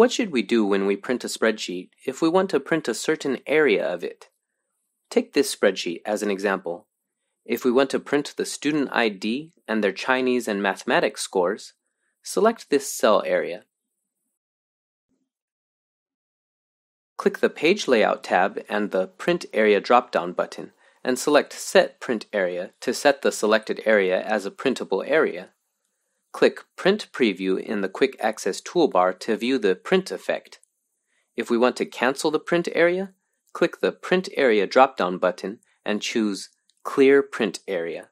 What should we do when we print a spreadsheet if we want to print a certain area of it? Take this spreadsheet as an example. If we want to print the student ID and their Chinese and mathematics scores, select this cell area. Click the Page Layout tab and the Print Area drop-down button and select Set Print Area to set the selected area as a printable area. Click Print Preview in the Quick Access toolbar to view the print effect. If we want to cancel the print area, click the Print Area drop-down button and choose Clear Print Area.